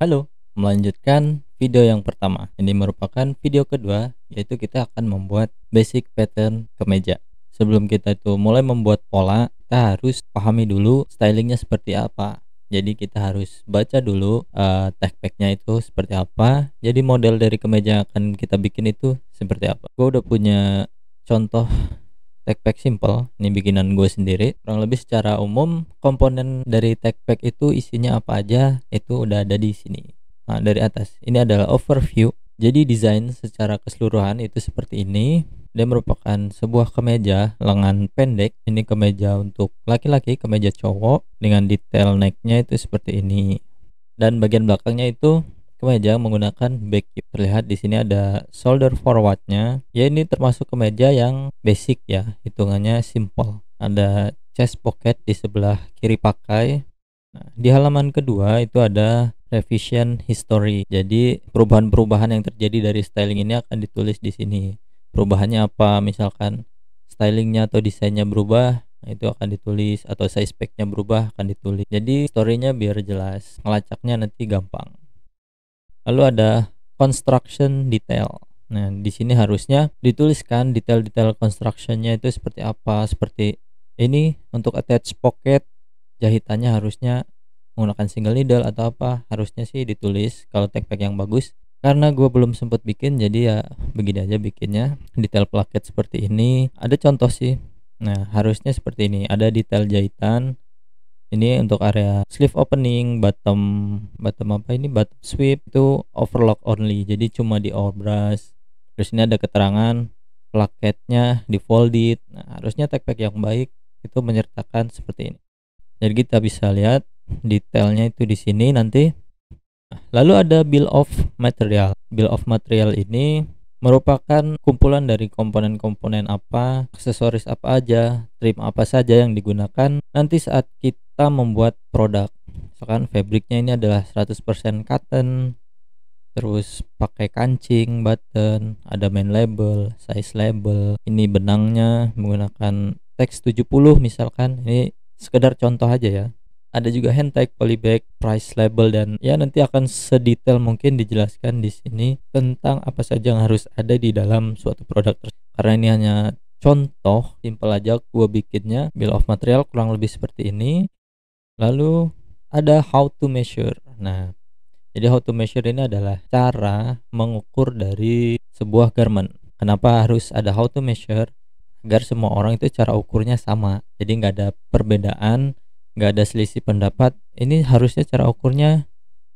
Halo, melanjutkan video yang pertama. Ini merupakan video kedua, yaitu kita akan membuat basic pattern kemeja. Sebelum kita itu mulai membuat pola, kita harus pahami dulu stylingnya seperti apa. Jadi kita harus baca dulu uh, eh, tag packnya itu seperti apa. Jadi model dari kemeja yang akan kita bikin itu seperti apa. Gue udah punya contoh tag simple ini bikinan gue sendiri kurang lebih secara umum komponen dari tag itu isinya apa aja itu udah ada di sini nah, dari atas ini adalah overview jadi desain secara keseluruhan itu seperti ini dia merupakan sebuah kemeja lengan pendek ini kemeja untuk laki-laki kemeja cowok dengan detail necknya itu seperti ini dan bagian belakangnya itu kemeja menggunakan back backip. Terlihat di sini ada shoulder forwardnya. Ya ini termasuk kemeja yang basic ya, hitungannya simple. Ada chest pocket di sebelah kiri pakai. Nah, di halaman kedua itu ada revision history. Jadi perubahan-perubahan yang terjadi dari styling ini akan ditulis di sini. Perubahannya apa? Misalkan stylingnya atau desainnya berubah, nah, itu akan ditulis atau size packnya berubah akan ditulis jadi storynya biar jelas ngelacaknya nanti gampang Lalu ada construction detail. Nah, di sini harusnya dituliskan detail-detail constructionnya itu seperti apa, seperti ini untuk attach pocket jahitannya harusnya menggunakan single needle atau apa harusnya sih ditulis kalau tag pack yang bagus karena gue belum sempat bikin jadi ya begini aja bikinnya detail plaket seperti ini ada contoh sih nah harusnya seperti ini ada detail jahitan ini untuk area sleeve opening bottom bottom apa ini bottom sweep itu overlock only jadi cuma di overbrush terus ini ada keterangan plaketnya di folded nah harusnya tag pack yang baik itu menyertakan seperti ini jadi kita bisa lihat detailnya itu di sini nanti lalu ada bill of material bill of material ini merupakan kumpulan dari komponen-komponen apa aksesoris apa aja trim apa saja yang digunakan nanti saat kita kita membuat produk misalkan fabricnya ini adalah 100% cotton terus pakai kancing button ada main label size label ini benangnya menggunakan teks 70 misalkan ini sekedar contoh aja ya ada juga hand tag, polybag, price label dan ya nanti akan sedetail mungkin dijelaskan di sini tentang apa saja yang harus ada di dalam suatu produk Karena ini hanya contoh, simple aja gue bikinnya bill of material kurang lebih seperti ini. Lalu ada how to measure. Nah, jadi how to measure ini adalah cara mengukur dari sebuah garment. Kenapa harus ada how to measure? Agar semua orang itu cara ukurnya sama. Jadi nggak ada perbedaan, nggak ada selisih pendapat. Ini harusnya cara ukurnya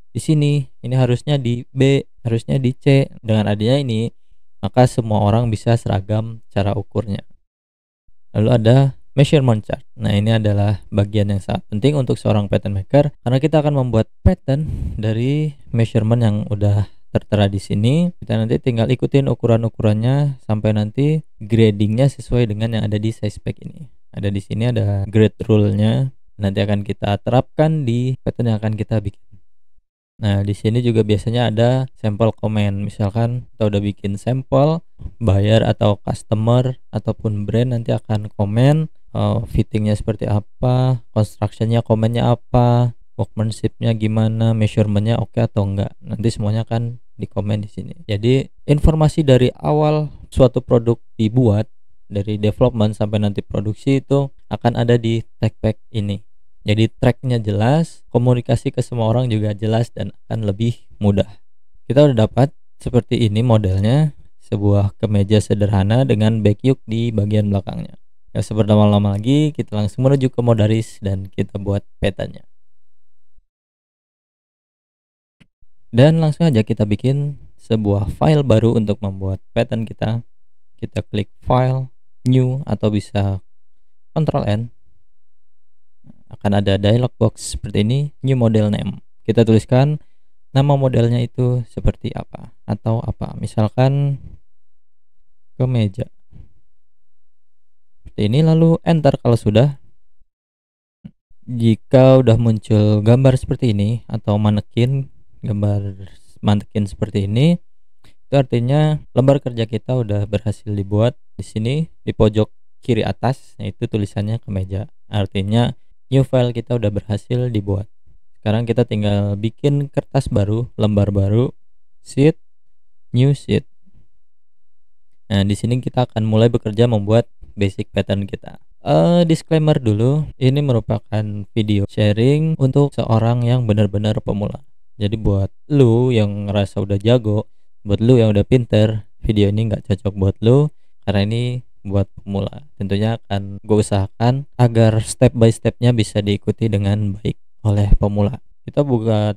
di sini, ini harusnya di B, harusnya di C. Dengan adanya ini, maka semua orang bisa seragam cara ukurnya. Lalu ada measurement chart. Nah, ini adalah bagian yang sangat penting untuk seorang pattern maker karena kita akan membuat pattern dari measurement yang udah tertera di sini. Kita nanti tinggal ikutin ukuran-ukurannya sampai nanti gradingnya sesuai dengan yang ada di size pack ini. Ada di sini ada grade rule-nya. Nanti akan kita terapkan di pattern yang akan kita bikin. Nah, di sini juga biasanya ada sampel komen. Misalkan kita udah bikin sampel, buyer atau customer ataupun brand nanti akan komen uh, fittingnya seperti apa constructionnya komennya apa workmanshipnya gimana measurementnya oke okay atau enggak nanti semuanya kan di komen di sini jadi informasi dari awal suatu produk dibuat dari development sampai nanti produksi itu akan ada di tech pack ini jadi tracknya jelas komunikasi ke semua orang juga jelas dan akan lebih mudah kita udah dapat seperti ini modelnya sebuah kemeja sederhana dengan back yoke di bagian belakangnya Gak usah berlama-lama lagi, kita langsung menuju ke Modaris dan kita buat petanya. Dan langsung aja kita bikin sebuah file baru untuk membuat pattern kita. Kita klik file, new, atau bisa Ctrl N. Akan ada dialog box seperti ini, new model name. Kita tuliskan nama modelnya itu seperti apa atau apa. Misalkan kemeja seperti ini lalu enter kalau sudah jika udah muncul gambar seperti ini atau manekin gambar manekin seperti ini itu artinya lembar kerja kita udah berhasil dibuat di sini di pojok kiri atas yaitu tulisannya ke meja artinya new file kita udah berhasil dibuat sekarang kita tinggal bikin kertas baru lembar baru sheet new sheet Nah, di sini kita akan mulai bekerja membuat basic pattern kita. Uh, disclaimer dulu, ini merupakan video sharing untuk seorang yang benar-benar pemula. Jadi buat lu yang ngerasa udah jago, buat lu yang udah pinter, video ini nggak cocok buat lu karena ini buat pemula. Tentunya akan gue usahakan agar step by stepnya bisa diikuti dengan baik oleh pemula. Kita buka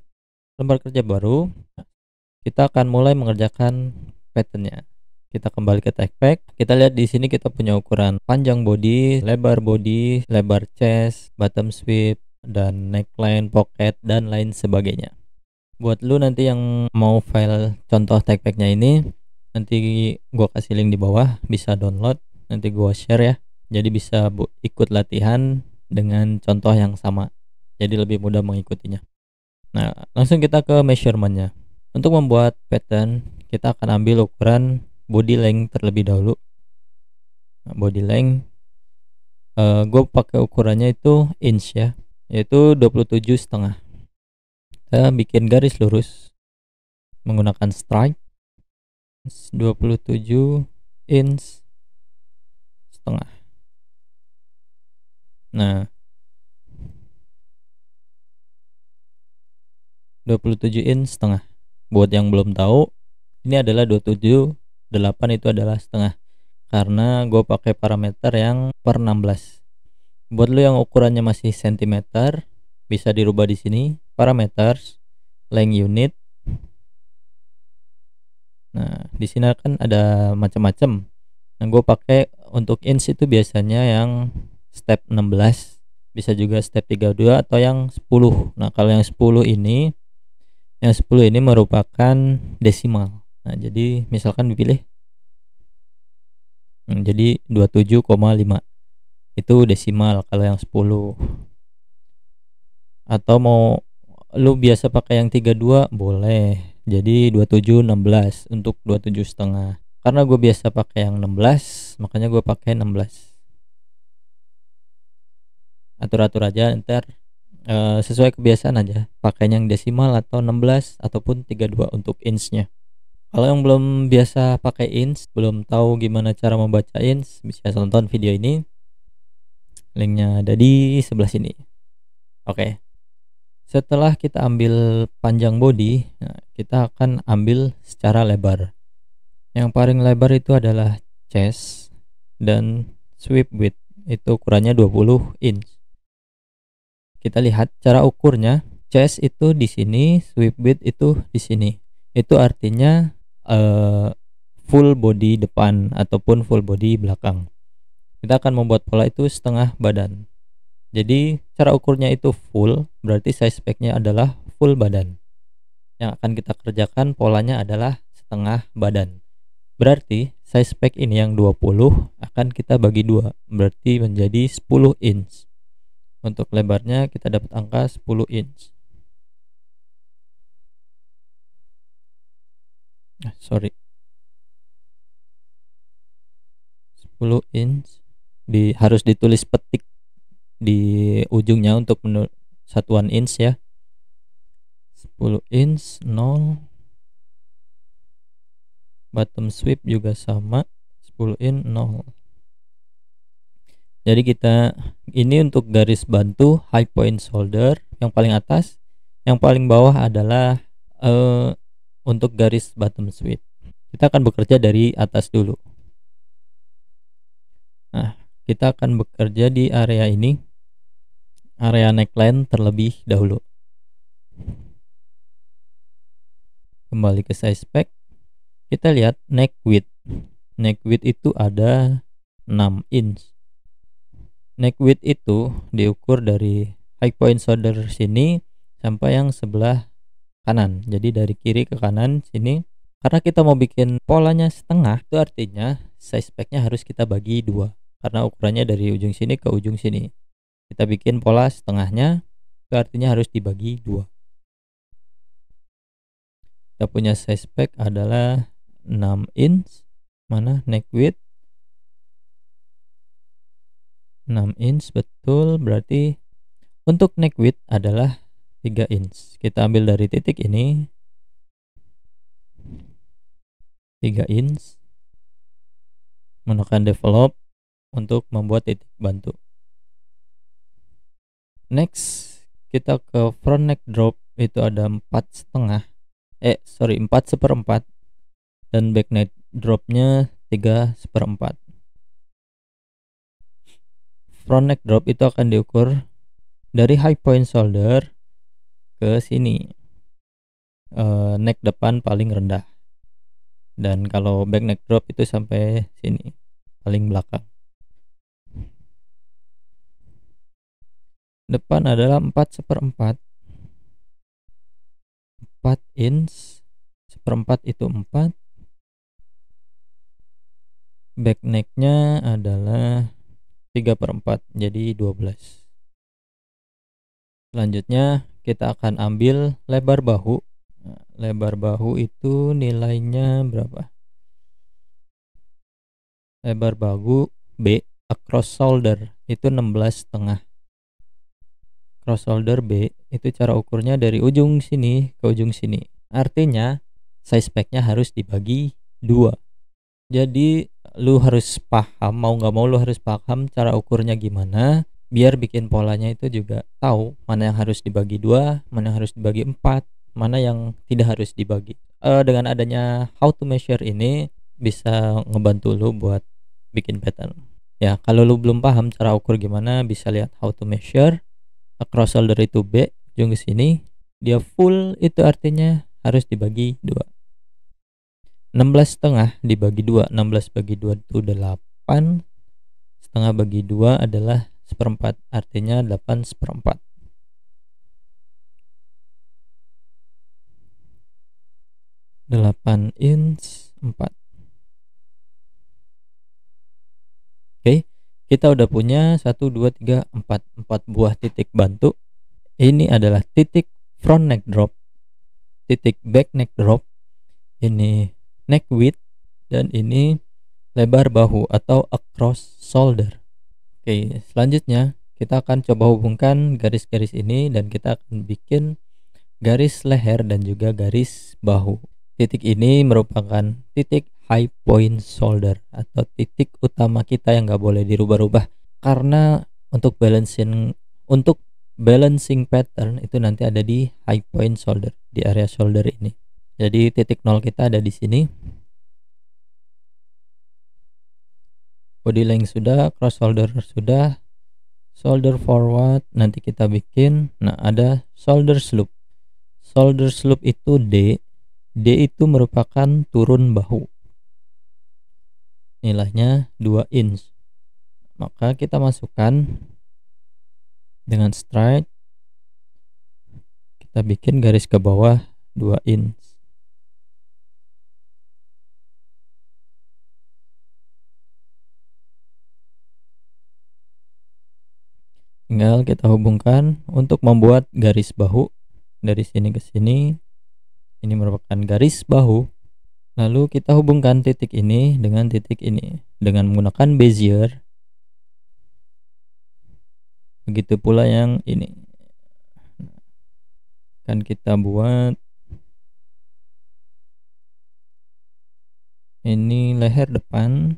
lembar kerja baru, kita akan mulai mengerjakan patternnya kita kembali ke tech pack kita lihat di sini kita punya ukuran panjang body lebar body lebar chest bottom sweep dan neckline pocket dan lain sebagainya buat lu nanti yang mau file contoh tech packnya ini nanti gua kasih link di bawah bisa download nanti gua share ya jadi bisa ikut latihan dengan contoh yang sama jadi lebih mudah mengikutinya nah langsung kita ke measurementnya untuk membuat pattern kita akan ambil ukuran body length terlebih dahulu nah, body length uh, eh, gue pakai ukurannya itu inch ya yaitu 27 setengah kita bikin garis lurus menggunakan strike 27 inch setengah nah 27 inch setengah buat yang belum tahu ini adalah 27 8 itu adalah setengah karena gue pakai parameter yang per 16 buat lo yang ukurannya masih cm bisa dirubah di sini parameters length unit nah di sini kan ada macam-macam nah gue pakai untuk inch itu biasanya yang step 16 bisa juga step 32 atau yang 10 nah kalau yang 10 ini yang 10 ini merupakan desimal Nah, jadi misalkan dipilih hmm, jadi 27,5 itu desimal kalau yang 10 atau mau lu biasa pakai yang 32 boleh jadi 27 16 untuk 27 setengah karena gue biasa pakai yang 16 makanya gue pakai 16 atur-atur aja ntar e, sesuai kebiasaan aja pakainya yang desimal atau 16 ataupun 32 untuk nya kalau yang belum biasa pakai ins, belum tahu gimana cara membaca ins, bisa tonton video ini. Linknya ada di sebelah sini. Oke. Setelah kita ambil panjang body, nah, kita akan ambil secara lebar. Yang paling lebar itu adalah chest dan sweep width itu ukurannya 20 inch. Kita lihat cara ukurnya. Chest itu di sini, sweep width itu di sini. Itu artinya uh, full body depan ataupun full body belakang. Kita akan membuat pola itu setengah badan. Jadi cara ukurnya itu full, berarti size speknya adalah full badan. Yang akan kita kerjakan polanya adalah setengah badan. Berarti size spek ini yang 20 akan kita bagi dua, berarti menjadi 10 inch. Untuk lebarnya kita dapat angka 10 inch. Ah, sorry 10 inch di harus ditulis petik di ujungnya untuk menurut satuan inch ya 10 inch 0 bottom sweep juga sama 10 inch 0 jadi kita ini untuk garis bantu high point shoulder yang paling atas yang paling bawah adalah eh, untuk garis bottom sweep. Kita akan bekerja dari atas dulu. Nah, kita akan bekerja di area ini. Area neckline terlebih dahulu. Kembali ke size pack. Kita lihat neck width. Neck width itu ada 6 inch. Neck width itu diukur dari high point shoulder sini sampai yang sebelah kanan jadi dari kiri ke kanan sini karena kita mau bikin polanya setengah itu artinya size spec-nya harus kita bagi dua karena ukurannya dari ujung sini ke ujung sini kita bikin pola setengahnya itu artinya harus dibagi dua kita punya size pack adalah 6 inch mana neck width 6 inch betul berarti untuk neck width adalah 3 inch kita ambil dari titik ini 3 inch menekan develop untuk membuat titik bantu next kita ke front neck drop itu ada empat setengah eh sorry empat seperempat dan back neck dropnya tiga seperempat front neck drop itu akan diukur dari high point shoulder ke sini uh, neck depan paling rendah dan kalau back neck drop itu sampai sini paling belakang depan adalah 4 seperempat 4 inch seperempat itu 4 back necknya adalah 3 per 4 jadi 12 selanjutnya kita akan ambil lebar bahu nah, lebar bahu itu nilainya berapa lebar bahu B across shoulder itu 16 setengah cross shoulder B itu cara ukurnya dari ujung sini ke ujung sini artinya size packnya harus dibagi dua jadi lu harus paham mau nggak mau lu harus paham cara ukurnya gimana biar bikin polanya itu juga tahu mana yang harus dibagi dua, mana yang harus dibagi empat, mana yang tidak harus dibagi. Uh, dengan adanya how to measure ini bisa ngebantu lo buat bikin pattern. Ya, kalau lo belum paham cara ukur gimana, bisa lihat how to measure across all dari to B ujung ke sini. Dia full itu artinya harus dibagi dua. 16 setengah dibagi dua, 16 bagi dua itu 8 setengah bagi dua adalah seperempat artinya 8 seperempat delapan inch empat Oke kita udah punya satu dua tiga empat empat buah titik bantu ini adalah titik front neck drop titik back neck drop ini neck width dan ini lebar bahu atau across shoulder Oke, selanjutnya kita akan coba hubungkan garis-garis ini dan kita akan bikin garis leher dan juga garis bahu. Titik ini merupakan titik high point shoulder atau titik utama kita yang nggak boleh dirubah-rubah karena untuk balancing untuk balancing pattern itu nanti ada di high point shoulder di area shoulder ini. Jadi titik nol kita ada di sini body length sudah cross shoulder sudah solder forward nanti kita bikin nah ada shoulder slope shoulder slope itu D D itu merupakan turun bahu nilainya 2 inch maka kita masukkan dengan stride kita bikin garis ke bawah 2 inch tinggal kita hubungkan untuk membuat garis bahu dari sini ke sini ini merupakan garis bahu lalu kita hubungkan titik ini dengan titik ini dengan menggunakan bezier begitu pula yang ini akan kita buat ini leher depan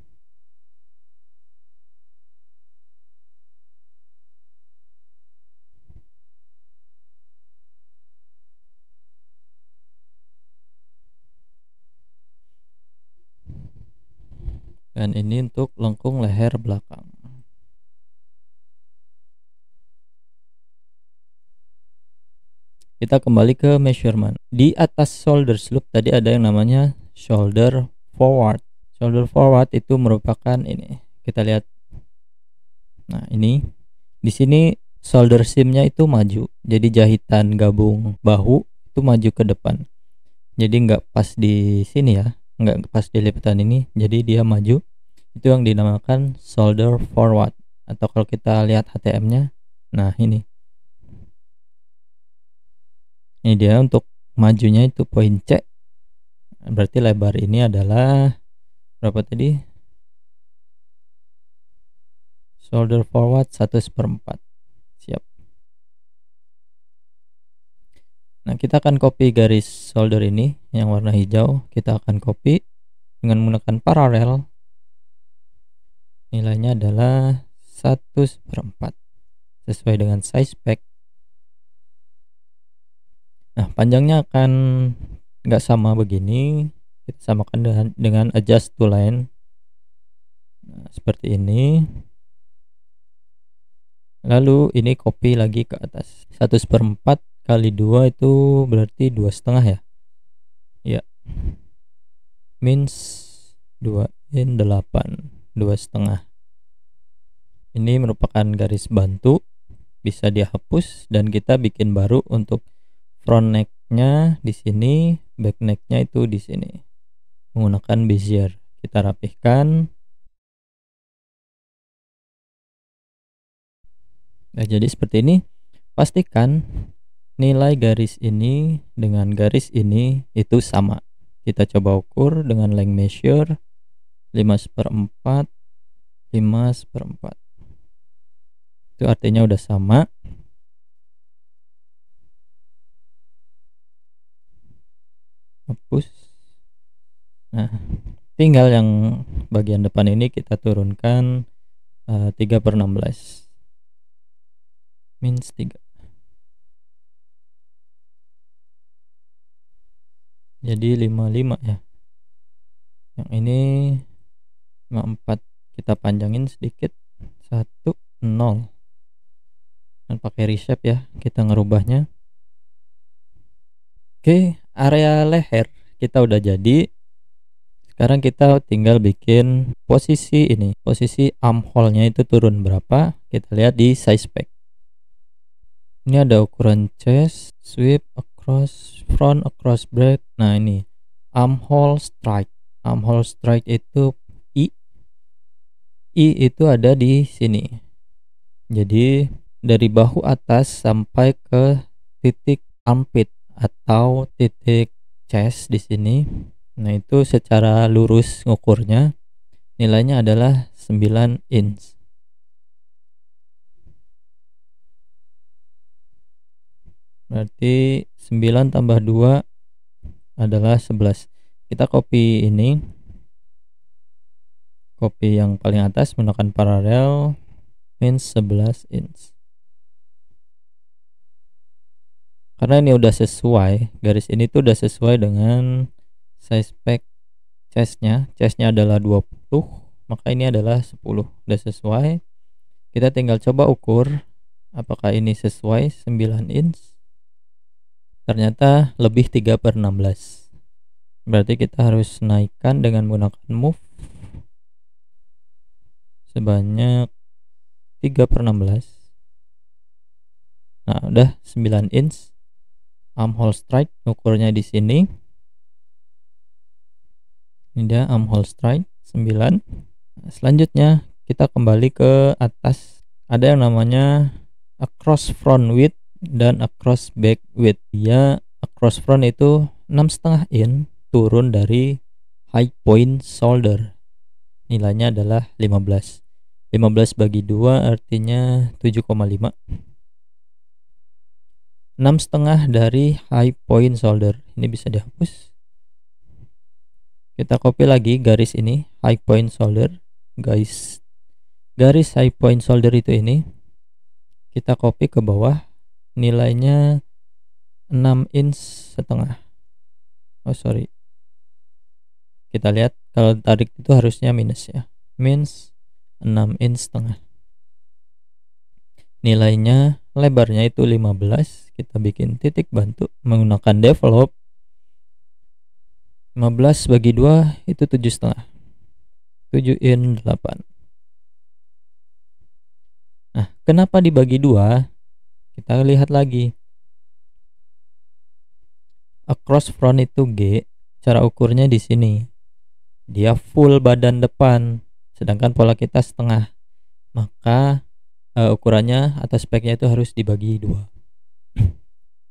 dan ini untuk lengkung leher belakang kita kembali ke measurement di atas shoulder slope tadi ada yang namanya shoulder forward shoulder forward itu merupakan ini kita lihat nah ini di sini shoulder seamnya itu maju jadi jahitan gabung bahu itu maju ke depan jadi nggak pas di sini ya nggak pas di lipatan ini jadi dia maju itu yang dinamakan solder forward atau kalau kita lihat HTM nya nah ini ini dia untuk majunya itu poin C berarti lebar ini adalah berapa tadi solder forward 1 seperempat Nah, kita akan copy garis solder ini yang warna hijau, kita akan copy dengan menggunakan paralel. Nilainya adalah 1 4 sesuai dengan size pack. Nah, panjangnya akan nggak sama begini. Kita samakan dengan, dengan adjust to line. Nah, seperti ini. Lalu ini copy lagi ke atas. 1 4 kali dua itu berarti dua setengah ya ya means 2 in 8 dua setengah ini merupakan garis bantu bisa dihapus dan kita bikin baru untuk front necknya di sini back necknya itu di sini menggunakan bezier kita rapihkan nah jadi seperti ini pastikan nilai garis ini dengan garis ini itu sama kita coba ukur dengan length measure 5 per 4 5 per 4 itu artinya udah sama hapus nah tinggal yang bagian depan ini kita turunkan uh, eh, 3 per 16 minus 3 jadi 55 ya yang ini 54 kita panjangin sedikit 1 0 dan pakai reshape ya kita ngerubahnya oke area leher kita udah jadi sekarang kita tinggal bikin posisi ini posisi armhole-nya itu turun berapa kita lihat di size pack ini ada ukuran chest sweep oke across front across bread nah ini armhole strike armhole strike itu i i itu ada di sini jadi dari bahu atas sampai ke titik armpit atau titik chest di sini nah itu secara lurus ngukurnya nilainya adalah 9 inch berarti 9 tambah 2 adalah 11 kita copy ini copy yang paling atas menggunakan paralel means 11 inch karena ini udah sesuai garis ini tuh udah sesuai dengan size pack chestnya chestnya adalah 20 maka ini adalah 10 udah sesuai kita tinggal coba ukur apakah ini sesuai 9 inch ternyata lebih 3 per 16 berarti kita harus naikkan dengan menggunakan move sebanyak 3 per 16 nah udah 9 inch armhole strike ukurnya di sini ini dia armhole strike 9 nah, selanjutnya kita kembali ke atas ada yang namanya across front width dan across back width dia across front itu 6,5 in turun dari high point shoulder nilainya adalah 15 15 bagi 2 artinya 7,5 setengah dari high point shoulder ini bisa dihapus kita copy lagi garis ini high point shoulder guys garis high point shoulder itu ini kita copy ke bawah nilainya 6 inch setengah oh sorry kita lihat kalau tarik itu harusnya minus ya minus 6 inch setengah nilainya lebarnya itu 15 kita bikin titik bantu menggunakan develop 15 bagi 2 itu 7 setengah 7 in 8 nah kenapa dibagi 2 kita lihat lagi across front itu G cara ukurnya di sini dia full badan depan sedangkan pola kita setengah maka uh, ukurannya atau speknya itu harus dibagi dua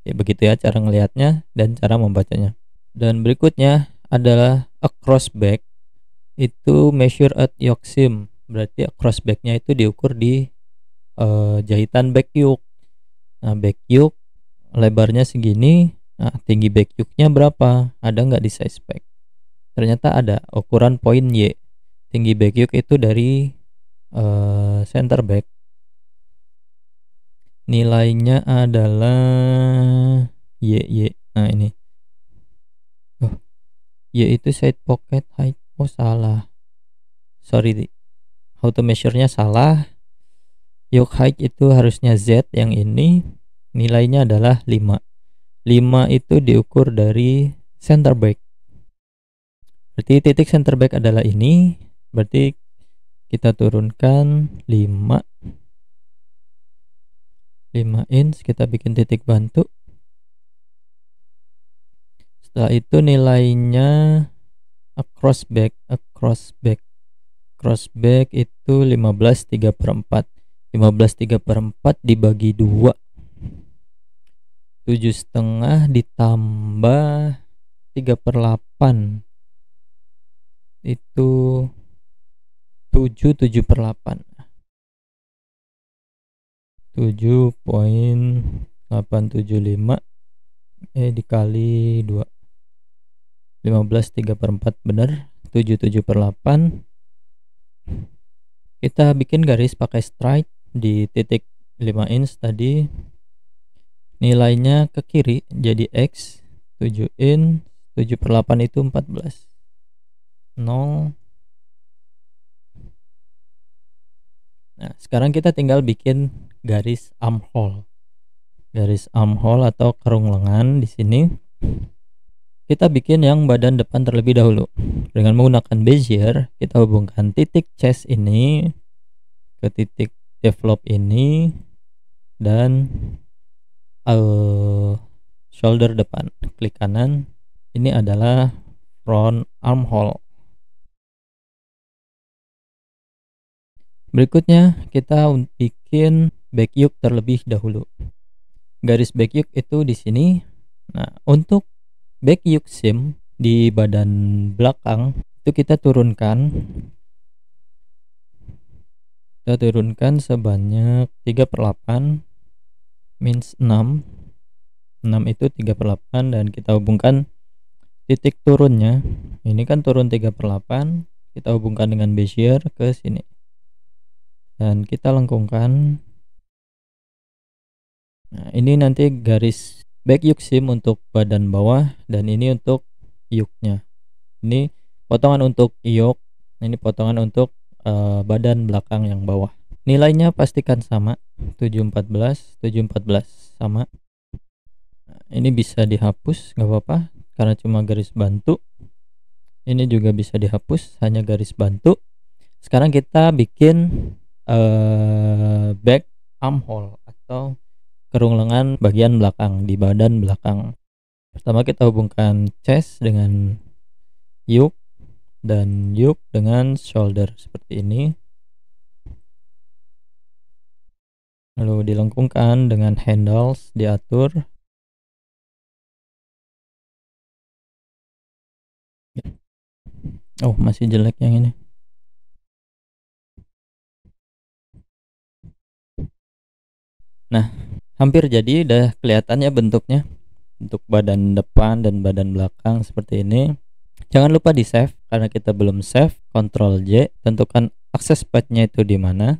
ya begitu ya cara ngelihatnya dan cara membacanya dan berikutnya adalah across back itu measure at yoke seam berarti across backnya itu diukur di uh, jahitan back yoke nah back yoke lebarnya segini nah tinggi back yoke-nya berapa ada nggak di size spec ternyata ada ukuran poin Y tinggi back yoke itu dari uh, center back nilainya adalah Y Y nah ini oh, Y itu side pocket height oh salah sorry how to measure-nya salah yoke height itu harusnya Z yang ini nilainya adalah 5 5 itu diukur dari center back berarti titik center back adalah ini berarti kita turunkan 5 5 inch kita bikin titik bantu setelah itu nilainya across back across back cross back itu 15 3 per 4 15 3 per 4 dibagi 2 7 setengah ditambah 3 per 8 itu 7 7 per 8 7.875 eh dikali 2 15 3 per 4 benar 7 7 per 8 kita bikin garis pakai stripe di titik 5 inch tadi nilainya ke kiri jadi X 7 in 7 per 8 itu 14 0 nah sekarang kita tinggal bikin garis armhole garis armhole atau kerung lengan di sini kita bikin yang badan depan terlebih dahulu dengan menggunakan bezier kita hubungkan titik chest ini ke titik develop ini dan uh, shoulder depan klik kanan ini adalah front armhole berikutnya kita bikin back yoke terlebih dahulu garis back yoke itu di sini nah untuk back yoke sim di badan belakang itu kita turunkan kita turunkan sebanyak 3 per 8 means 6 6 itu 3 per 8 dan kita hubungkan titik turunnya ini kan turun 3 per 8 kita hubungkan dengan Bezier ke sini dan kita lengkungkan nah ini nanti garis back yuk sim untuk badan bawah dan ini untuk yuknya ini potongan untuk yuk ini potongan untuk uh, badan belakang yang bawah. Nilainya pastikan sama 714 714 sama. ini bisa dihapus nggak apa-apa karena cuma garis bantu. Ini juga bisa dihapus hanya garis bantu. Sekarang kita bikin uh, back armhole atau kerung lengan bagian belakang di badan belakang. Pertama kita hubungkan chest dengan yoke dan yuk dengan shoulder seperti ini lalu dilengkungkan dengan handles diatur oh masih jelek yang ini nah hampir jadi udah kelihatannya bentuknya untuk badan depan dan badan belakang seperti ini Jangan lupa di save karena kita belum save. Ctrl J, tentukan akses pathnya itu di mana.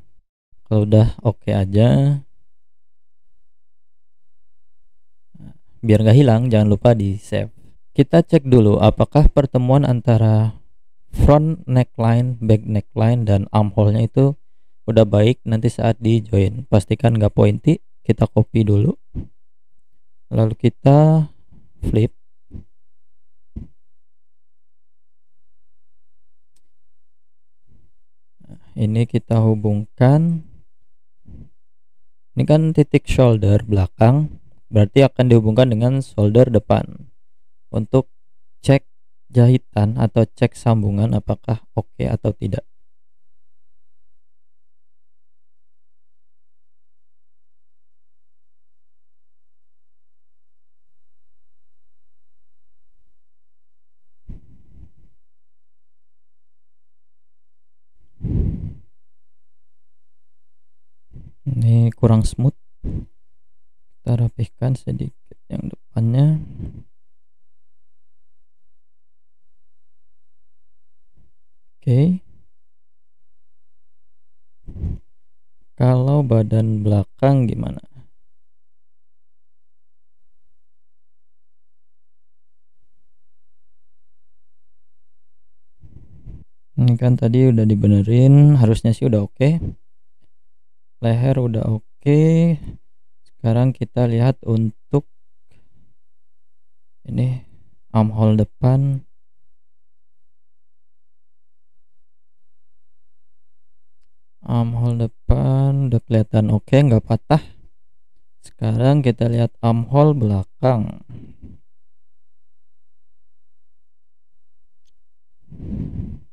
Kalau udah oke okay aja. Biar nggak hilang, jangan lupa di save. Kita cek dulu apakah pertemuan antara front neckline, back neckline, dan armhole-nya itu udah baik nanti saat di join. Pastikan nggak pointy. Kita copy dulu. Lalu kita flip ini kita hubungkan ini kan titik shoulder belakang berarti akan dihubungkan dengan shoulder depan untuk cek jahitan atau cek sambungan apakah oke okay atau tidak ini kurang smooth kita rapihkan sedikit yang depannya oke okay. kalau badan belakang gimana ini kan tadi udah dibenerin harusnya sih udah oke okay leher udah oke sekarang kita lihat untuk ini armhole depan armhole depan udah kelihatan oke nggak patah sekarang kita lihat armhole belakang Thank you.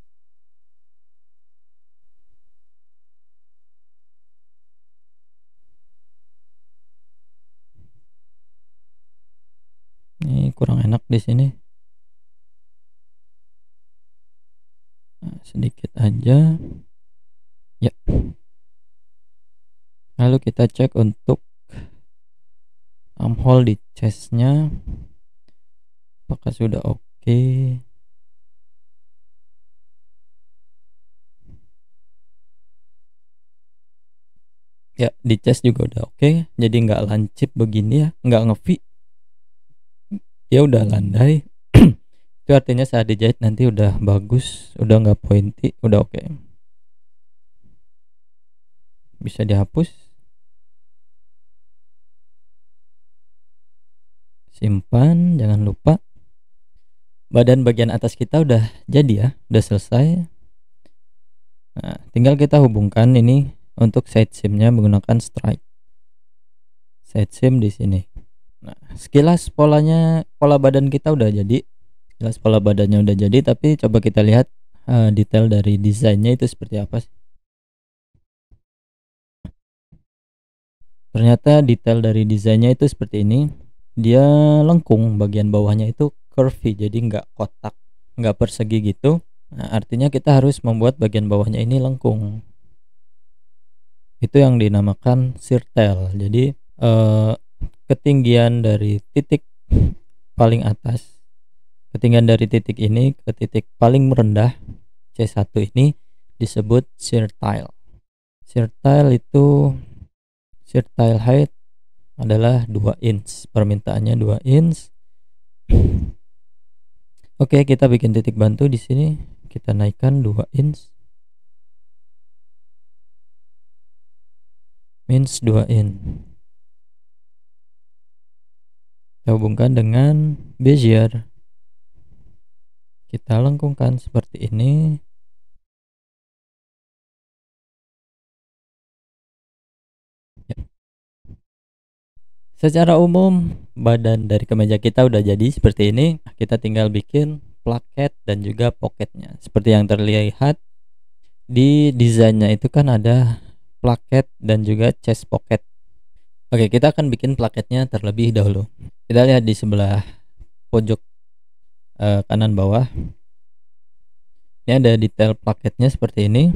ini kurang enak di sini nah, sedikit aja ya lalu kita cek untuk armhole di chestnya apakah sudah oke okay? ya di chest juga udah oke okay. jadi nggak lancip begini ya nggak ngefit ya udah landai itu artinya saat dijahit nanti udah bagus udah nggak pointy udah oke okay. bisa dihapus simpan jangan lupa badan bagian atas kita udah jadi ya udah selesai nah, tinggal kita hubungkan ini untuk side seamnya menggunakan strike side seam di sini sekilas polanya pola badan kita udah jadi sekilas pola badannya udah jadi tapi coba kita lihat uh, detail dari desainnya itu seperti apa sih ternyata detail dari desainnya itu seperti ini dia lengkung bagian bawahnya itu curvy jadi nggak kotak nggak persegi gitu nah, artinya kita harus membuat bagian bawahnya ini lengkung itu yang dinamakan sirtel jadi eh, ketinggian dari titik paling atas ketinggian dari titik ini ke titik paling merendah C1 ini disebut shear tile shear tile itu shear tile height adalah 2 inch permintaannya 2 inch oke kita bikin titik bantu di sini kita naikkan 2 inch means 2 inch kita hubungkan dengan bezier kita lengkungkan seperti ini ya. secara umum badan dari kemeja kita udah jadi seperti ini kita tinggal bikin plaket dan juga pocketnya seperti yang terlihat di desainnya itu kan ada plaket dan juga chest pocket Oke, kita akan bikin plaketnya terlebih dahulu. Kita lihat di sebelah pojok eh, kanan bawah. Ini ada detail plaketnya seperti ini.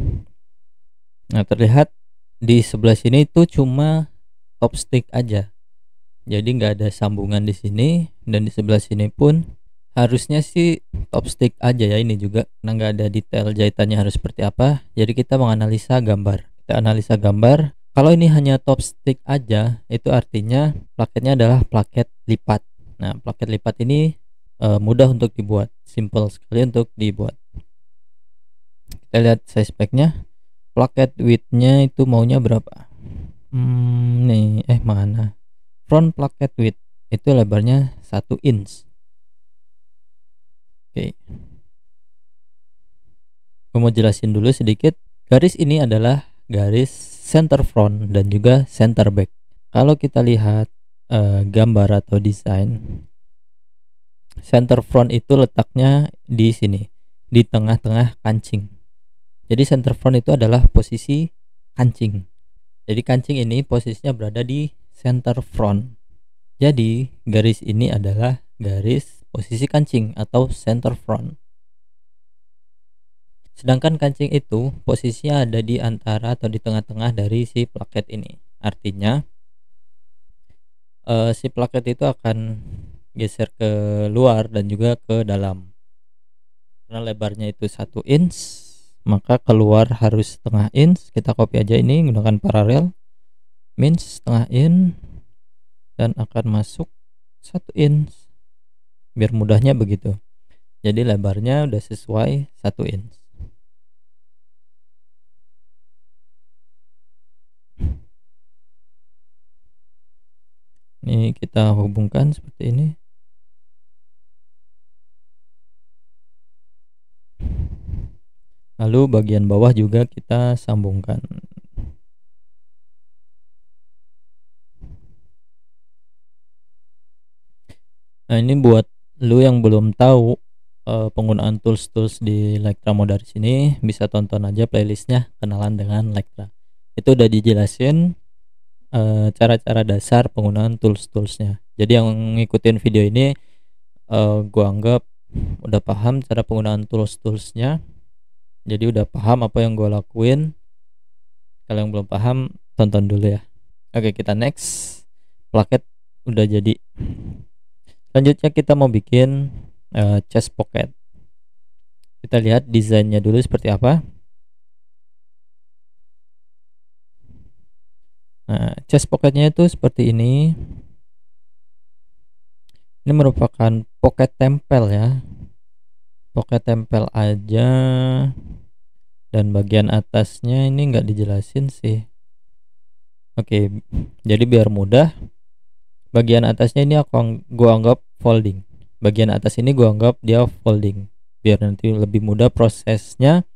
Nah, terlihat di sebelah sini itu cuma top stick aja. Jadi nggak ada sambungan di sini dan di sebelah sini pun harusnya sih top stick aja ya ini juga karena nggak ada detail jahitannya harus seperti apa. Jadi kita menganalisa gambar. Kita analisa gambar kalau ini hanya top stick aja, itu artinya plaketnya adalah plaket lipat. Nah, plaket lipat ini e, mudah untuk dibuat, simple sekali untuk dibuat. Kita lihat size speknya. Plaket widthnya itu maunya berapa? Hmm, nih, eh mana? Front plaket width itu lebarnya 1 inch. Oke. Okay. mau jelasin dulu sedikit. Garis ini adalah garis center front dan juga center back. Kalau kita lihat uh, gambar atau desain center front itu letaknya di sini, di tengah-tengah kancing. Jadi center front itu adalah posisi kancing. Jadi kancing ini posisinya berada di center front. Jadi garis ini adalah garis posisi kancing atau center front. Sedangkan kancing itu posisinya ada di antara atau di tengah-tengah dari si plaket ini. Artinya uh, si plaket itu akan geser ke luar dan juga ke dalam. Karena lebarnya itu satu inch, maka keluar harus setengah inch. Kita copy aja ini menggunakan paralel min setengah inch dan akan masuk satu inch biar mudahnya begitu jadi lebarnya udah sesuai satu inch ini kita hubungkan seperti ini lalu bagian bawah juga kita sambungkan nah ini buat lu yang belum tahu eh, penggunaan tools-tools di Lectra dari sini bisa tonton aja playlistnya kenalan dengan Lectra itu udah dijelasin eh, cara-cara uh, dasar penggunaan tools-toolsnya. Jadi yang ngikutin video ini uh, gua anggap udah paham cara penggunaan tools-toolsnya. Jadi udah paham apa yang gua lakuin. Kalau yang belum paham tonton dulu ya. Oke, kita next. Plaket udah jadi. Selanjutnya kita mau bikin uh, chest pocket. Kita lihat desainnya dulu seperti apa. Nah, chest pocketnya itu seperti ini. Ini merupakan pocket tempel ya. Pocket tempel aja. Dan bagian atasnya ini nggak dijelasin sih. Oke, jadi biar mudah, bagian atasnya ini aku gua anggap folding. Bagian atas ini gua anggap dia folding, biar nanti lebih mudah prosesnya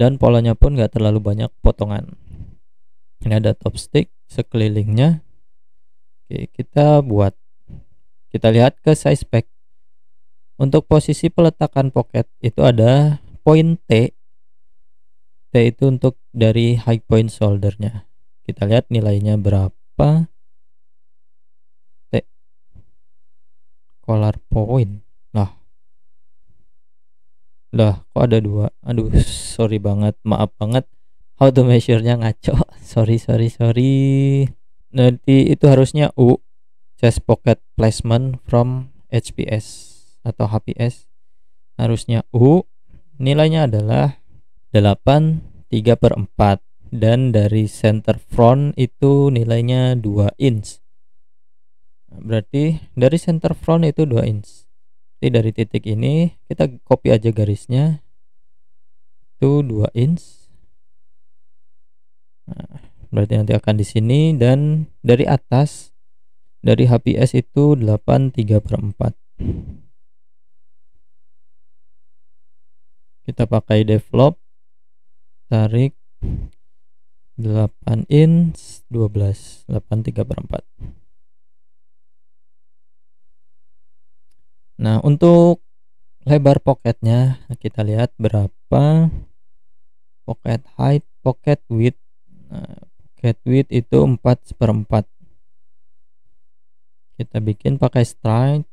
dan polanya pun nggak terlalu banyak potongan ini ada top stick sekelilingnya oke kita buat kita lihat ke size pack untuk posisi peletakan pocket itu ada point T T itu untuk dari high point soldernya kita lihat nilainya berapa T collar point Nah, lah kok ada dua aduh sorry banget maaf banget how to measure-nya ngaco sorry sorry sorry nanti itu harusnya U chest pocket placement from HPS atau HPS harusnya U nilainya adalah 8 3 per 4 dan dari center front itu nilainya 2 inch berarti dari center front itu 2 inch jadi dari titik ini kita copy aja garisnya itu 2 inch Nah, berarti nanti akan di sini dan dari atas dari HPS itu 83 per 4 kita pakai develop tarik 8 in 12 83 per 4 nah untuk lebar pocketnya kita lihat berapa pocket height pocket width Nah, width itu 4 seperempat. Kita bikin pakai stride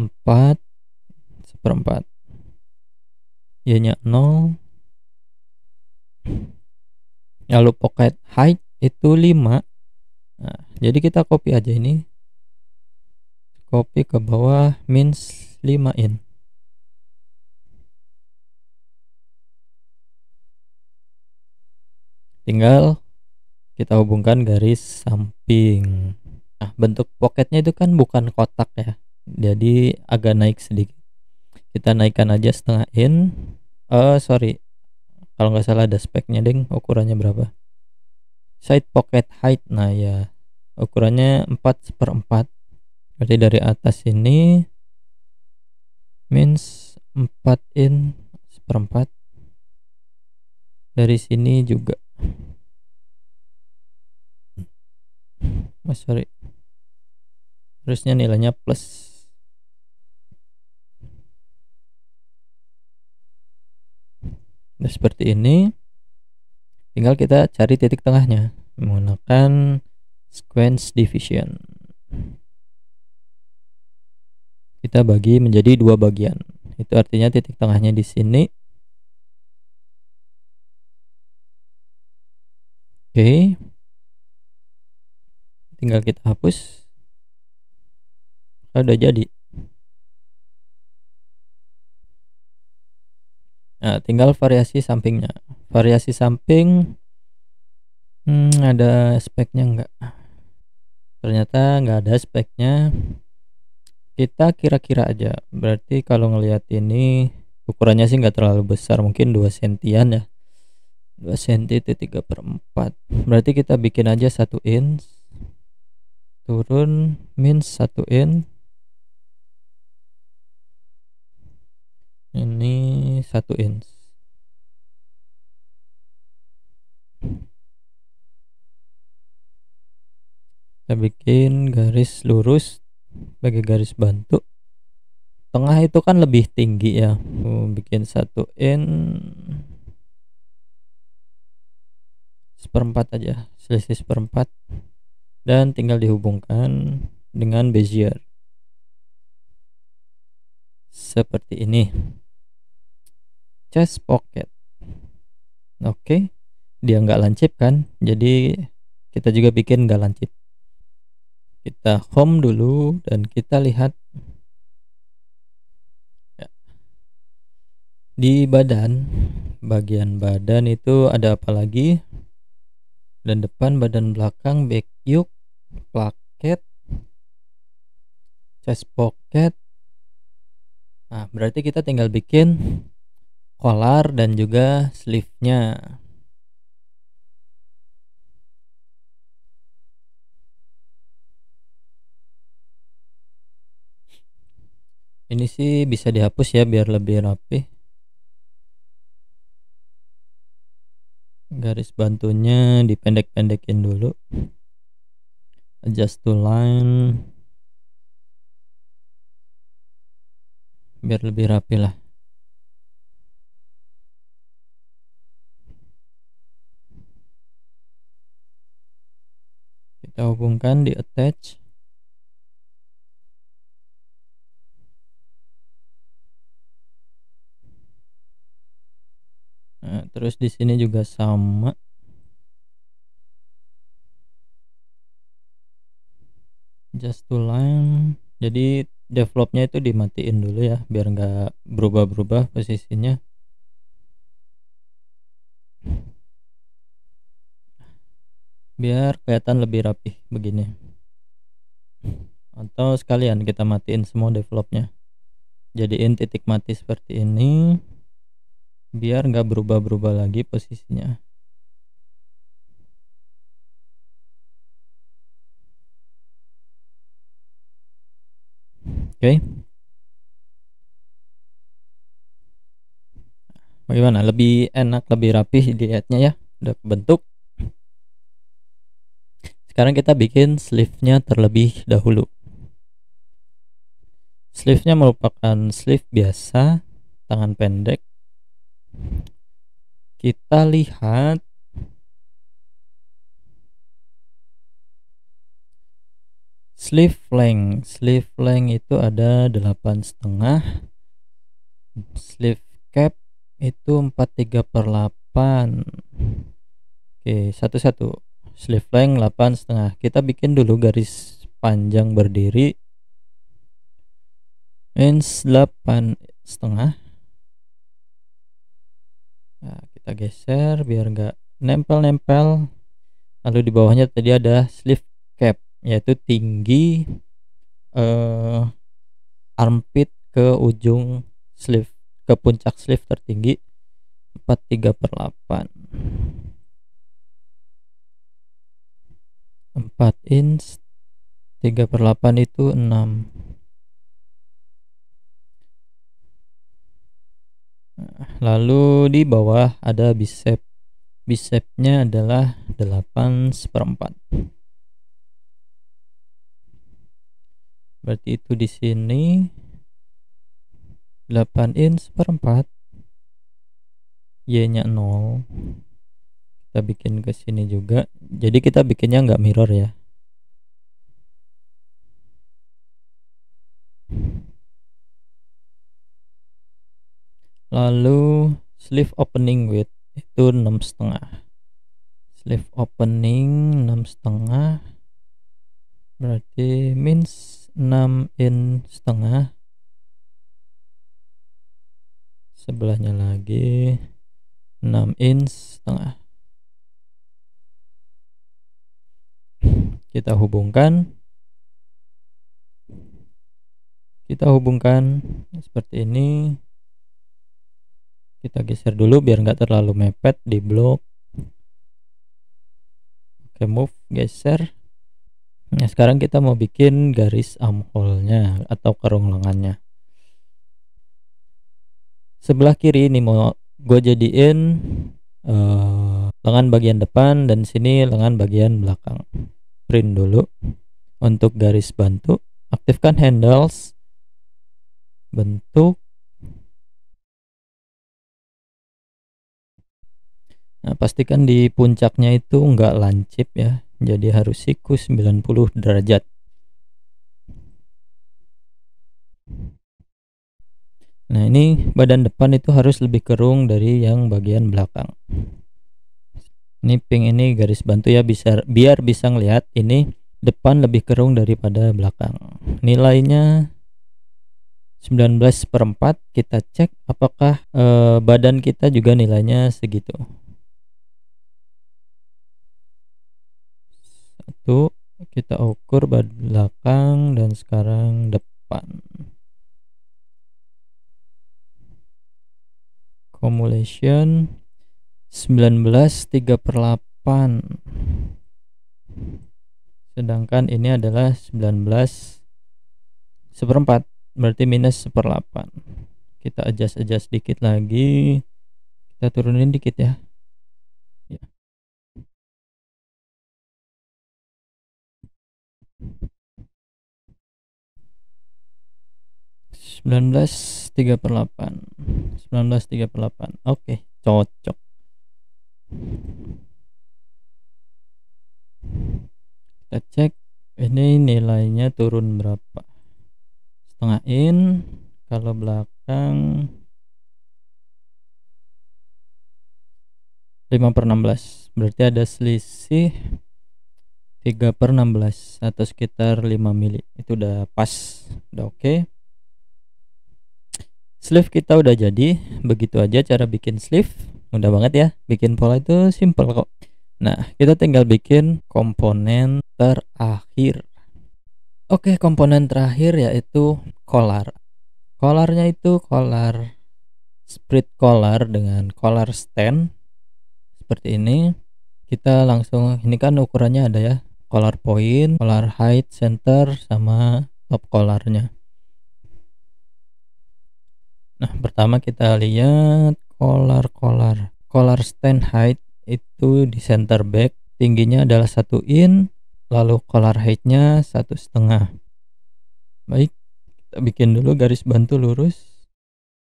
4 seperempat. Y-nya 0. Lalu pocket height itu 5. Nah, jadi kita copy aja ini. Copy ke bawah means 5 in. tinggal kita hubungkan garis samping nah bentuk pocketnya itu kan bukan kotak ya jadi agak naik sedikit kita naikkan aja setengah in uh, sorry kalau nggak salah ada speknya ding ukurannya berapa side pocket height nah ya ukurannya 4 4 berarti dari atas ini means 4 in 4 dari sini juga mas oh, sorry harusnya nilainya plus nah, seperti ini tinggal kita cari titik tengahnya menggunakan sequence division kita bagi menjadi dua bagian itu artinya titik tengahnya di sini okay. tinggal kita hapus udah jadi nah tinggal variasi sampingnya variasi samping hmm, ada speknya enggak ternyata enggak ada speknya kita kira-kira aja berarti kalau ngelihat ini ukurannya sih enggak terlalu besar mungkin 2 sentian ya 2 cm itu 3 per 4 berarti kita bikin aja 1 inch turun min 1 inch ini 1 inch kita bikin garis lurus bagi garis bantu tengah itu kan lebih tinggi ya bikin 1 inch seperempat aja selisih seperempat dan tinggal dihubungkan dengan bezier seperti ini chest pocket oke dia nggak lancip kan jadi kita juga bikin nggak lancip kita home dulu dan kita lihat ya. di badan bagian badan itu ada apa lagi dan depan badan belakang back yoke plaket chest pocket nah berarti kita tinggal bikin collar dan juga sleeve nya ini sih bisa dihapus ya biar lebih rapi garis bantunya dipendek-pendekin dulu adjust to line biar lebih rapi lah kita hubungkan di attach Nah, terus di sini juga sama. Just to line. Jadi developnya itu dimatiin dulu ya biar nggak berubah-berubah posisinya. Biar kelihatan lebih rapih begini. Atau sekalian kita matiin semua developnya. Jadiin titik mati seperti ini biar nggak berubah-berubah lagi posisinya oke okay. bagaimana lebih enak lebih rapih dilihatnya ya udah bentuk sekarang kita bikin sleeve-nya terlebih dahulu sleeve-nya merupakan sleeve biasa tangan pendek kita lihat sleeve length sleeve length itu ada delapan setengah sleeve cap itu 43 per 8 oke satu-satu sleeve length 8 setengah kita bikin dulu garis panjang berdiri means 8 setengah nah, kita geser biar nggak nempel-nempel lalu di bawahnya tadi ada sleeve cap yaitu tinggi eh, armpit ke ujung sleeve ke puncak sleeve tertinggi 43 per 8 4 inch 3 per 8 itu 6 Lalu di bawah ada bisep. Bisepnya adalah 8 seperempat. Berarti itu di sini 8 in seperempat. Y-nya 0. Kita bikin ke sini juga. Jadi kita bikinnya nggak mirror ya. lalu sleeve opening width itu enam setengah sleeve opening enam setengah berarti means enam in setengah sebelahnya lagi enam in setengah kita hubungkan kita hubungkan seperti ini kita geser dulu biar nggak terlalu mepet di blok oke move geser nah sekarang kita mau bikin garis armhole-nya atau kerung lengannya sebelah kiri ini mau gue jadiin uh, lengan bagian depan dan sini lengan bagian belakang print dulu untuk garis bantu aktifkan handles bentuk Nah, pastikan di puncaknya itu nggak lancip ya. Jadi harus siku 90 derajat. Nah, ini badan depan itu harus lebih kerung dari yang bagian belakang. Ini pink ini garis bantu ya bisa biar bisa ngelihat ini depan lebih kerung daripada belakang. Nilainya 19 4 kita cek apakah e, badan kita juga nilainya segitu itu kita ukur belakang dan sekarang depan accumulation 19 3 per 8 sedangkan ini adalah 19 seperempat berarti minus 1/8. kita adjust adjust sedikit lagi kita turunin dikit ya 19 3 per 8 19 3 8 oke cocok kita cek ini nilainya turun berapa setengah in kalau belakang 5 per 16 berarti ada selisih 3 per 16 atau sekitar 5 mili itu udah pas udah oke okay sleeve kita udah jadi begitu aja cara bikin sleeve mudah banget ya bikin pola itu simple kok nah kita tinggal bikin komponen terakhir oke komponen terakhir yaitu collar collarnya itu collar split collar dengan collar stand seperti ini kita langsung ini kan ukurannya ada ya collar point collar height center sama top collarnya Nah, pertama kita lihat kolar-kolar. Kolar stand height itu di center back tingginya adalah 1 in, lalu kolar heightnya satu setengah. Baik, kita bikin dulu garis bantu lurus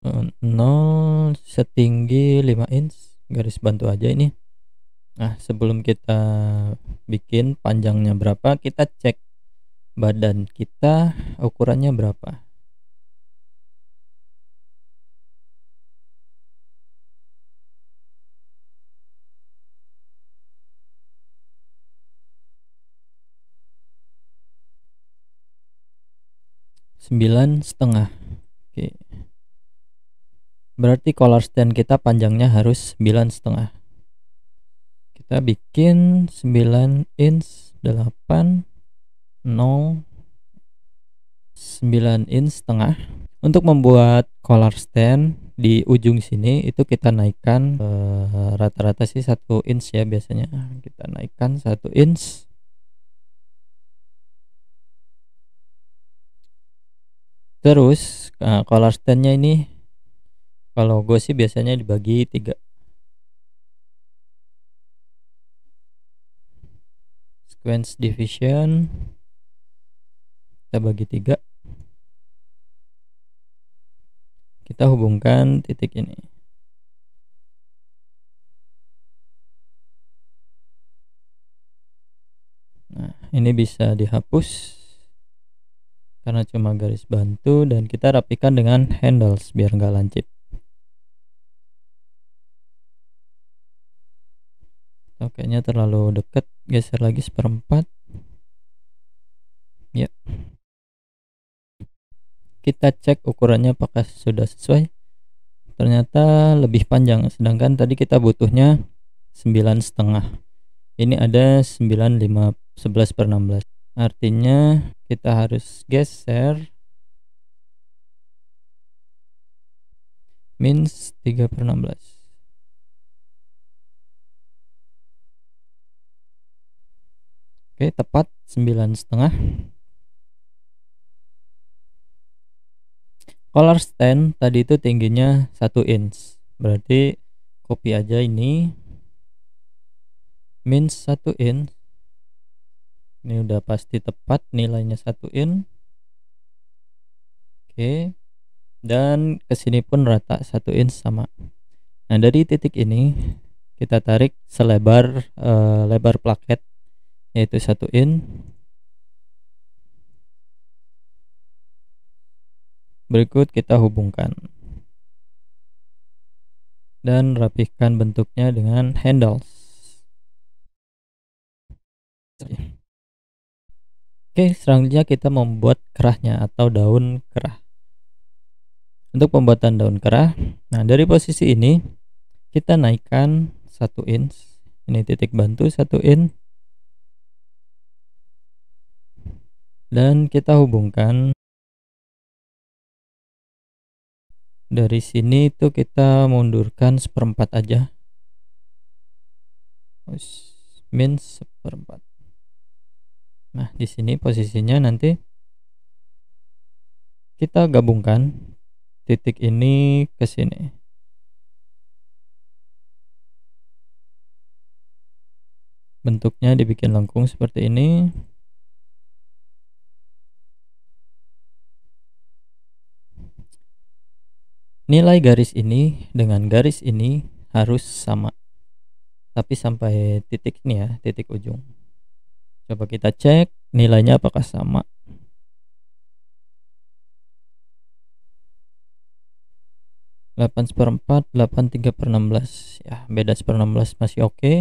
0 eh, setinggi 5 inch garis bantu aja ini. Nah, sebelum kita bikin panjangnya berapa, kita cek badan kita ukurannya berapa. 9 setengah oke berarti collar stand kita panjangnya harus 9 setengah kita bikin 9 inch 8 0 9 inch setengah untuk membuat collar stand di ujung sini itu kita naikkan eh, rata-rata uh, sih satu inch ya biasanya kita naikkan satu inch terus uh, color standnya ini kalau gue sih biasanya dibagi tiga sequence division kita bagi tiga kita hubungkan titik ini nah ini bisa dihapus karena cuma garis bantu dan kita rapikan dengan handles biar nggak lancip Oke, kayaknya terlalu dekat geser lagi seperempat ya kita cek ukurannya apakah sudah sesuai ternyata lebih panjang sedangkan tadi kita butuhnya sembilan setengah ini ada 95 11 per 16 artinya kita harus geser means 3 per 16 Oke, tepat 9 setengah. color stand tadi itu tingginya 1 inch. Berarti copy aja ini. Means 1 inch ini udah pasti tepat nilainya satu in, oke dan kesini pun rata satu in sama nah dari titik ini kita tarik selebar e, lebar plaket yaitu satu in. berikut kita hubungkan dan rapihkan bentuknya dengan handles Oke, selanjutnya kita membuat kerahnya atau daun kerah. Untuk pembuatan daun kerah, nah dari posisi ini kita naikkan satu inch. Ini titik bantu satu inch. Dan kita hubungkan dari sini itu kita mundurkan seperempat aja. minus seperempat. Nah, di sini posisinya nanti kita gabungkan titik ini ke sini. Bentuknya dibikin lengkung seperti ini. Nilai garis ini dengan garis ini harus sama. Tapi sampai titik ini ya, titik ujung. Coba kita cek nilainya apakah sama. delapan per empat delapan tiga per enam belas, ya beda seper belas masih oke. Okay.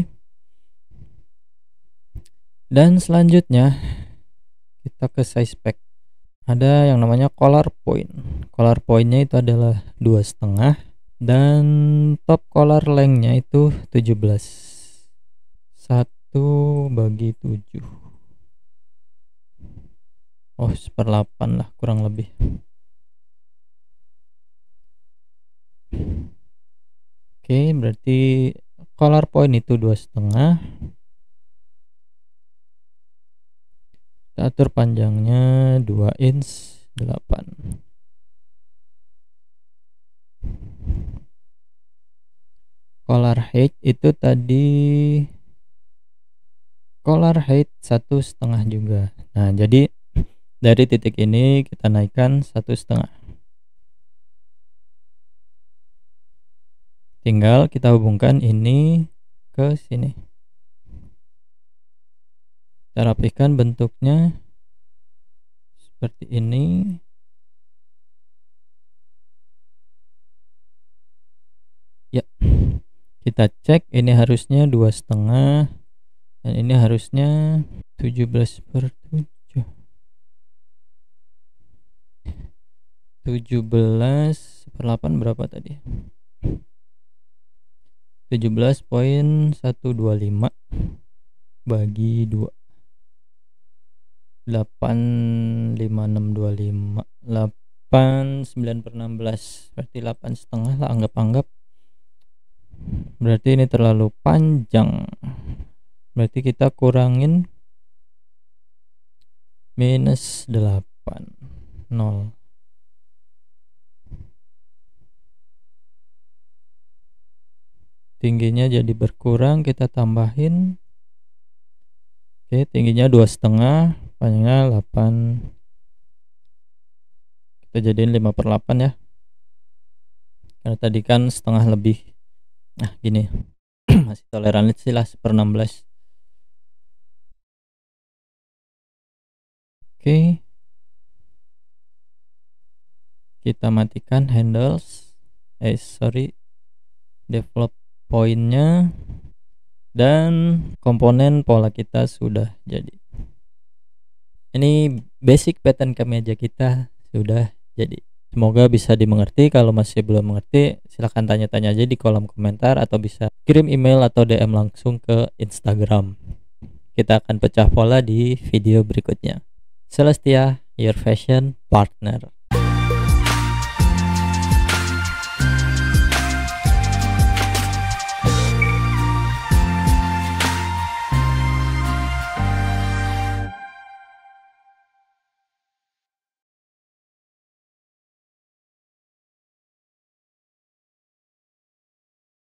Dan selanjutnya kita ke size pack. Ada yang namanya collar point. Collar pointnya itu adalah dua setengah dan top collar lengthnya itu 17 1 itu bagi tujuh oh seperdelapan lah kurang lebih oke okay, berarti color point itu dua setengah kita atur panjangnya 2 inch 8 color height itu tadi collar height satu setengah juga nah jadi dari titik ini kita naikkan satu setengah tinggal kita hubungkan ini ke sini kita rapikan bentuknya seperti ini ya kita cek ini harusnya dua setengah dan ini harusnya 17 per 7 17 per 8 berapa tadi 17.125 bagi 2 85625 8 9 per 16 berarti 8 setengah lah anggap-anggap berarti ini terlalu panjang berarti kita kurangin minus 8 0 tingginya jadi berkurang kita tambahin oke tingginya dua setengah panjangnya 8 kita jadiin 5 per 8 ya karena tadi kan setengah lebih nah gini masih toleransi lah per 16 Oke. Kita matikan handles. Eh sorry. Develop pointnya dan komponen pola kita sudah jadi. Ini basic pattern kemeja kita sudah jadi. Semoga bisa dimengerti. Kalau masih belum mengerti, silahkan tanya-tanya aja di kolom komentar atau bisa kirim email atau DM langsung ke Instagram. Kita akan pecah pola di video berikutnya. Celestia, your fashion partner.